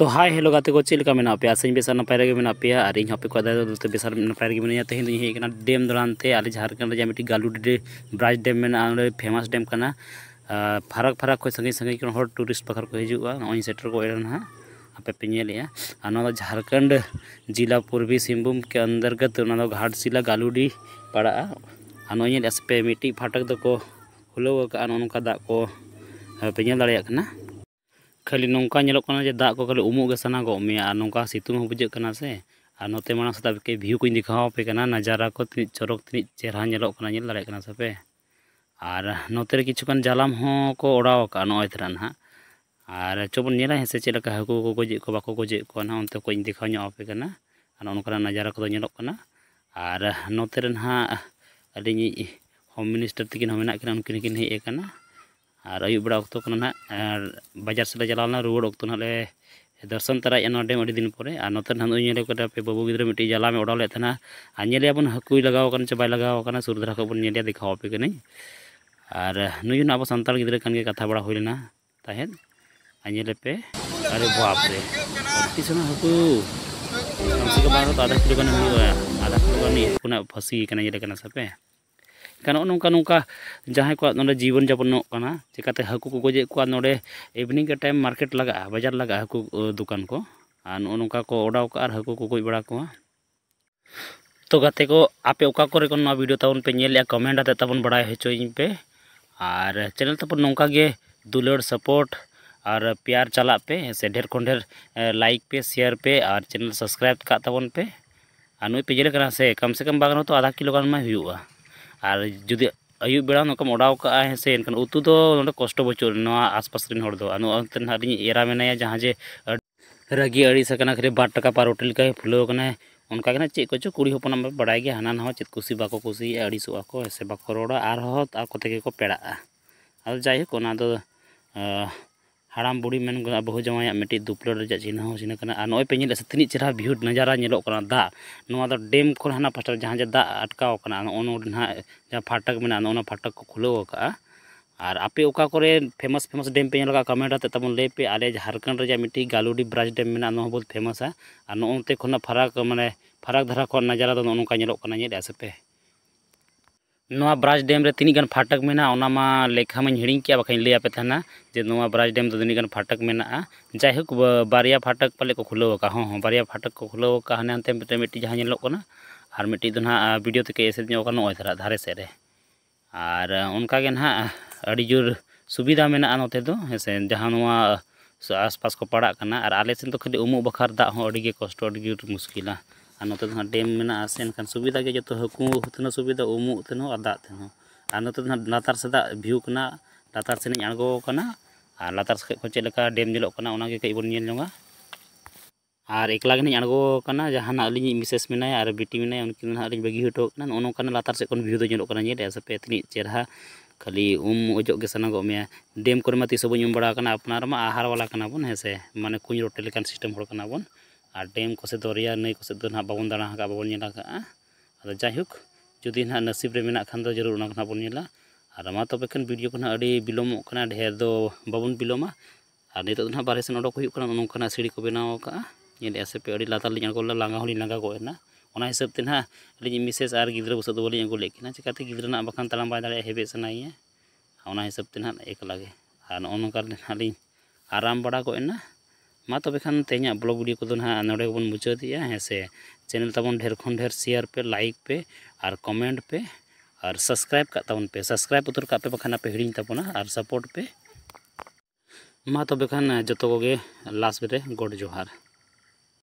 तो hi hello गाते को चलका मेना पे आज बेसर नापाय मेना पे और इन पे दोस्तों बेसार नापाय मेना तेहन दिन हेकना डेम दौरानते झारखंड में मिट्टी गालू ब्राज डेम मेना फेमस डेम कर फारक फारक को संगे संगे टूरिस्ट पाखर को हजूगा नई सेटर को एड़ा हाँ, ना पे पे झारखंड जिला पूर्वी सिंहभूम के अंतर्गत घाट जिला गालूडी पड़ा पे मिट्टी फाटक दो हुलाव का दाग को पे दाड़ा ᱠᱷᱟᱹᱞᱤ ᱱᱚᱝᱠᱟ ᱧᱮᱞᱚᱜ ᱠᱟᱱᱟ ᱡᱮ ᱫᱟᱜ ᱠᱚ ᱠᱷᱟᱹᱞᱤ ᱩᱢᱩᱜ ᱜᱮ ᱥᱟᱱᱟ ᱜᱚᱜ ᱢᱮᱭᱟ ᱟᱨ ᱱᱚᱝᱠᱟ ᱥᱤᱛᱩᱝ ᱦᱚᱸ ᱵᱩᱡᱷᱟᱹᱜ ᱠᱟᱱᱟ ᱥᱮ ᱟᱨ ᱱᱚᱛᱮ ᱢᱟᱲᱟᱝ ᱥᱮᱛᱟᱜ ᱵᱮᱠᱮ ᱵᱷᱤᱭᱩ ᱠᱚᱧ ᱫᱮᱠᱷᱟᱣᱟᱯᱮ ᱠᱟᱱᱟ ᱱᱟᱡᱟᱨᱟ ᱠᱚ ᱛᱤᱱᱟᱹᱜ ᱪᱚᱨᱚᱠ ᱛᱤᱱᱟᱹᱜ ᱪᱮᱦᱨᱟ ᱧᱮᱞᱚᱜ ᱠᱟᱱᱟ ᱧᱮᱞ ᱫᱟᱲᱮᱭᱟᱜ ᱠᱟᱱᱟ ᱥᱮᱯᱮ ᱟᱨ ᱱᱚᱛᱮ ᱨᱮ ᱠᱤᱪᱷᱩᱜᱟᱱ ᱡᱟᱞᱟᱢ ᱦᱚᱸ ᱠᱚ ᱚᱰᱟᱣ ᱟᱠᱟᱫᱼᱟ ᱱᱚᱜᱼᱚᱭ ᱛᱷᱮᱨᱟ ᱱᱟᱦᱟᱜ ᱟᱨ ᱪᱚᱵᱚᱱ ᱧᱮᱞᱟ ᱦᱮᱸ ᱥᱮ ᱪᱮᱫ ᱞᱮᱠᱟ ᱦᱟᱹᱠᱩ ᱠᱚ ᱜᱚᱡᱮᱫ ᱠᱚ ᱵᱟᱠᱚ ᱜᱚᱡᱮᱫ ᱠᱚᱣᱟ ᱱᱟᱦᱟᱜ ᱚᱱᱛᱮ ᱠᱚᱧ ᱫᱮᱠᱷᱟᱣ ᱧᱚᱜ ᱟᱯᱮ ᱠᱟᱱᱟ ᱟᱨ ᱱᱚᱝᱠᱟᱱᱟᱜ ᱱᱟᱡᱟᱨᱟ ᱠᱚᱫᱚ ᱧᱮᱞᱚᱜ ᱠᱟᱱᱟ ᱟᱨ ᱱᱚᱛᱮ ᱨᱮ ᱱᱟᱦᱟᱜ ᱟᱹᱞᱤᱧᱤᱡ ᱦᱳᱢ ᱢᱤᱱᱤᱥᱴᱟᱨ ᱛᱟᱹᱠᱤᱱ ᱦᱚᱸ ᱢᱮᱱᱟᱜ ᱠᱤᱱᱟ ᱩᱱᱠᱤᱱ ᱦᱚᱸᱠᱤᱱ ᱦᱮᱡ ᱟᱠᱟᱱᱟ और अयु बड़ा वक्त ना बजार से चलावना रुआड़ वक्त ना दर्शन तरह डेम अभी दिन पर नाते बाबू गिर जलामे उड़ाला हकुई लगवाना चे बगवान सुरधरा को बन देखा पे कहीं और नुजन अब सानाल गान कथा बड़ा होना तहत आजेपे अरे बापरे किसाना हकू कम से कम आधा किलो गए आधा किलो गए फसी जीवन जापन चिकाते हाकू को गजे को नोड़े इवनिंग के टाइम मार्केट लगा बाजार लगा हाकू दुकान को नौका को उड़ाव का हाकू को गज बड़ा को तो गाते को आपे ना वीडियो तबन पे कमेंट आते तबन बड़ा हचोपे और चैनल तब नौका दुलड़ सपोर्ट और प्यार चला पे से ढेर को ढेर लाइक पे शेयर पे और चैनल सब्सक्राइब का पे और नई जेल से कम से कम बागान तो आधा किलो गुआ ᱟᱨ ᱡᱩᱫᱤ ᱟᱹᱭᱩᱵ ᱵᱮᱲᱟ ᱱᱚᱝᱠᱟᱢ ᱚᱰᱟᱣ ᱠᱟᱜᱼᱟ ᱦᱮᱸ ᱥᱮ ᱮᱱᱠᱷᱟᱱ ᱩᱛᱩ ᱫᱚ ᱱᱚᱰᱮ ᱠᱚᱥᱴᱚ ᱵᱟᱹᱪᱩᱜ ᱱᱚᱣᱟ ᱟᱥᱯᱟᱥ ᱨᱮᱱ ᱦᱚᱲ ᱫᱚ ᱟᱨ ᱱᱚᱣᱟ ᱚᱱᱛᱮ ᱱᱟᱦᱟᱜ ᱨᱤᱧ ᱮᱨᱟ ᱢᱮᱱᱟᱭᱟ ᱡᱟᱦᱟᱸ ᱡᱮ ᱨᱟᱹᱜᱤ ᱟᱹᱲᱤᱥ ᱟᱠᱟᱱᱟ ᱠᱷᱟᱹᱞᱤ ᱵᱟᱨ ᱴᱟᱠᱟ ᱯᱟᱨᱳᱴᱤ ᱞᱮᱠᱟᱭ ᱯᱷᱩᱞᱟᱹᱣ ᱠᱟᱱᱟᱭ ᱚᱱᱠᱟ ᱜᱮ ᱱᱟᱜ ᱪᱮᱫ ᱠᱚᱪᱚ ᱠᱩᱲᱤ ᱦᱚᱯᱚᱱᱟᱜ ᱵᱟᱰᱟᱭ ᱜᱮᱭᱟ ᱦᱟᱱᱟ ᱱᱟᱣᱟ ᱪᱮᱫ ᱠᱩᱥᱤ ᱵᱟᱠᱚ ᱠᱩᱥᱤᱭᱟᱜᱼᱟ ᱟᱹᱲᱤᱥᱚᱜᱼᱟ ᱠᱚ ᱥᱮ ᱵᱟᱠᱚ ᱨᱚᱲᱟ ᱟᱨᱦᱚᱸ ᱟᱠᱚ ᱛᱮᱜᱮ ᱠᱚ ᱯᱮᱲᱟᱜᱼᱟ ᱟᱫᱚ ᱡᱟᱭᱦᱳᱠ ᱚᱱᱟ ᱫᱚ ᱦᱟᱲᱟᱢ ᱵᱩᱲᱦᱤ ᱢᱮᱱ ᱜᱟᱱᱚᱜᱼᱟ ᱵᱟᱹᱦᱩ ᱡᱟᱶᱟᱭᱟᱜ ᱢᱤᱫᱴᱤᱡ ᱫᱩᱯᱞᱟᱹᱲ ᱨᱮᱭᱟᱜ ᱪᱤᱱᱦᱟᱹ ᱦᱚᱸ ᱪᱤᱱᱦᱟᱹ ᱠᱟᱱᱟ ᱟᱨ ᱱᱚᱜᱼᱚᱭ ᱯᱮ ᱧᱮᱞᱮᱫᱼᱟ ᱥᱮ ᱛᱤᱱᱟᱹᱜ ᱪᱮᱦᱨᱟ ᱵᱷᱤᱭᱩ ᱱᱟᱡᱟᱨᱟ ᱧᱮᱞᱚᱜ ᱠᱟᱱᱟ ᱫᱟᱜ ᱱᱚᱣᱟ ᱫᱚ ᱰᱮᱢ ᱠᱷᱚᱱ ᱦᱟᱱᱟ ᱯᱟᱥᱴᱟ ᱡᱟᱦᱟᱸ ᱡᱮ ᱫᱟᱜ ᱟᱴᱠᱟᱣ ᱠᱟᱱᱟ ᱱᱚᱜᱼᱚ ᱱᱚᱰᱮ ᱱᱟᱦᱟᱜ ᱡᱟᱦᱟᱸ ᱯᱷᱟᱴᱟᱠ ᱢᱮᱱᱟᱜᱼᱟ ᱚᱱᱟ ᱯᱷᱟᱴᱟᱠ ᱠᱚ ᱠᱷᱩᱞᱟᱹᱣ ᱟᱠᱟᱜᱼᱟ ᱟᱨ ᱟᱯᱮ ᱚᱠᱟ ᱠᱚᱨᱮ ᱯᱷᱮᱢᱟᱥ ᱯᱷᱮᱢᱟᱥ ᱰᱮᱢ ᱯᱮ ᱧᱮᱞ ᱟᱠᱟᱫᱟ ᱠᱚᱢᱮᱱᱴ ᱟᱛᱮ ᱛᱟᱵᱚᱱ ᱞᱟᱹᱭ ᱯᱮ ᱟᱞᱮ ᱡᱷᱟᱲᱠᱷᱚᱸᱰ ᱨᱮᱭᱟᱜ ᱢᱤᱫᱴᱤᱡ ᱜᱟᱞᱩᱰᱤ ᱵᱨᱟᱡᱽ ᱰᱮᱢ ᱢᱮᱱᱟᱜᱼᱟ ᱱᱚᱣᱟ ᱦᱚᱸ ᱵᱚᱦᱩᱛ ᱯᱷᱮᱢᱟᱥᱟ ᱟᱨ ᱱᱚᱜᱼᱚᱱᱛᱮ ᱠᱷᱚᱱᱟᱜ ᱯᱷᱟᱨᱟᱠ ᱢᱟᱱᱮ ᱯᱷᱟᱨᱟᱠ ᱫᱷᱟᱨᱟ ᱠᱷᱚᱱ ᱱᱟᱡᱟᱨᱟ ᱫᱚ ᱱᱚᱜᱼᱚ ᱱᱚᱝᱠᱟ ᱧᱮᱞᱚᱜ ᱠᱟᱱᱟ ᱧᱮᱞᱮᱫᱼᱟ ᱥᱮᱯᱮ ना ब्राज डैम तीन फाटक मेना लेखा मैं हिड़ी क्या बाखा लैपे जे ब्राज डेम तीन फाटक मे जैक बारे फाटक पाले को खुलव का हाँ हाँ बारे फाटक को खुलव का हाने और मिट्टी तो ना भिडियो तक एसे ना धारे सर और उनका ना अभी जोर सुविधा मेना नोसे तो, जहाँ आसपास को पड़ा और आलेसन तो खाली उमुक बखार दाग कष्ट मुश्किल ᱟᱨ ᱱᱚᱛᱮ ᱫᱚ ᱦᱟᱸᱜ ᱰᱮᱢ ᱢᱮᱱᱟᱜᱼᱟ ᱥᱮ ᱮᱱᱠᱷᱟᱱ ᱥᱩᱵᱤᱫᱷᱟ ᱜᱮ ᱡᱚᱛᱚ ᱦᱟᱹᱠᱩ ᱛᱮᱦᱚᱸ ᱥᱩᱵᱤᱫᱷᱟ ᱩᱢᱩᱜ ᱛᱮᱦᱚᱸ ᱟᱨ ᱫᱟᱜ ᱛᱮᱦᱚᱸ ᱟᱨ ᱱᱚᱛᱮ ᱫᱚ ᱦᱟᱸᱜ ᱞᱟᱛᱟᱨ ᱥᱮᱫ ᱫᱟᱜ ᱵᱷᱤᱭᱩ ᱠᱟᱱᱟ ᱞᱟᱛᱟর ᱥᱮᱱᱤᱧ ᱟᱬᱜᱚ ᱟᱠᱟᱱᱟ ᱟᱨ ᱞᱟᱛᱟᱨ ᱥᱮᱫ ᱠᱷᱚᱱ ᱪᱮᱫ ᱞᱮᱠᱟ ᱰᱮᱢ ᱧᱮᱞᱚᱜ ᱠᱟᱱᱟ ᱚᱱᱟᱜᱮ ᱠᱟᱹᱡ ᱵᱚᱱ ᱧᱮᱞ ᱧᱚᱜᱟ ᱟᱨ ᱮᱠᱞᱟ ᱜᱮᱞᱤᱧ ᱟᱬᱜᱚ ᱟᱠᱟᱱᱟ ᱡᱟᱦᱟᱱᱟᱜ ᱟᱹᱞᱤᱧᱤᱡ ᱢᱤᱥᱮᱥ ᱢᱮᱱᱟᱭᱟ ᱟᱨ ᱵᱤᱴᱤ ᱢᱮᱱᱟᱭᱟ ᱩᱱᱠᱤᱱ ᱦᱟᱸᱜ ᱞᱤᱧ ᱵᱟᱹᱜᱤ ᱦᱚᱴᱚ ᱟᱠᱟᱱᱟ ᱱᱚᱜᱼᱚ ᱱᱚᱝᱠᱟᱱ ᱞᱟᱛᱟᱨ ᱥᱮᱫ ᱠᱷᱚᱱ ᱵᱷᱤᱭᱩ ᱫᱚ ᱧᱮᱞᱚᱜ ᱠᱟᱱᱟ ᱧᱮᱞᱮᱜᱼᱟ ᱥᱮᱯᱮ ᱛᱤᱱᱟᱹᱜ ᱪᱮᱨᱦᱟ ᱠᱷᱟᱹᱞᱤ ᱩᱢ ᱚᱡᱚᱜ ᱜᱮ ᱥᱟᱱᱟ ᱜᱚᱜ ᱢᱮᱭᱟ ᱰᱮᱢ ᱠᱚᱨᱮ ᱢᱟ ᱛᱤᱥ ᱦᱚᱸ ᱵᱟᱹᱧ ᱩᱢ ᱵᱟᱲᱟ ᱟᱠᱟᱱᱟ ᱟᱯᱱᱟᱨ ᱢᱟ ᱟᱦᱟᱨ ᱵᱟᱞᱟ ᱠᱟᱱᱟ ᱵᱚᱱ ᱦᱮᱸᱥᱮ ᱢᱟᱱᱮ ᱠᱩᱧ ᱨᱚᱴᱮ ᱞᱮᱠᱟᱱ ᱥᱤᱥᱴᱮᱢ ᱦᱚᱲ ᱠᱟᱱᱟ ᱵᱚᱱ और डेम कसे रिया नई कसे ना बाबन दाणा बाबा अब जैक जो ना नसीब खान तो जरूर उन्हें बोला और माँ तब खान भिडियो को ना विलोम करना ढेर दो बाबन विलोम और नीत ना बारे से उडोक नौकान सीढ़ी को बनाव का सेपे लतारे अगुल लागू लागा गना हिसाब से ना अली मिसेस और ग्रा बस तो बाली अगुल चाहते ग्रा तलाम बै दाड़े हेबे सना हिसाब से ना एक लगे और नौकर आराम बड़ा गना माँ तब खान तेज ब्लग भिडियो को ना ने मुचाद से चैनल तब ढेर ढेर शेयर पे लाइक पे और कमेंट पे और सब्सक्राइब काबन पे सब्सक्राइब उतर पे बखाना पे हिड़ी तबना और सपोर्ट पे माँ तब खान जो लास्ट गोड जोहार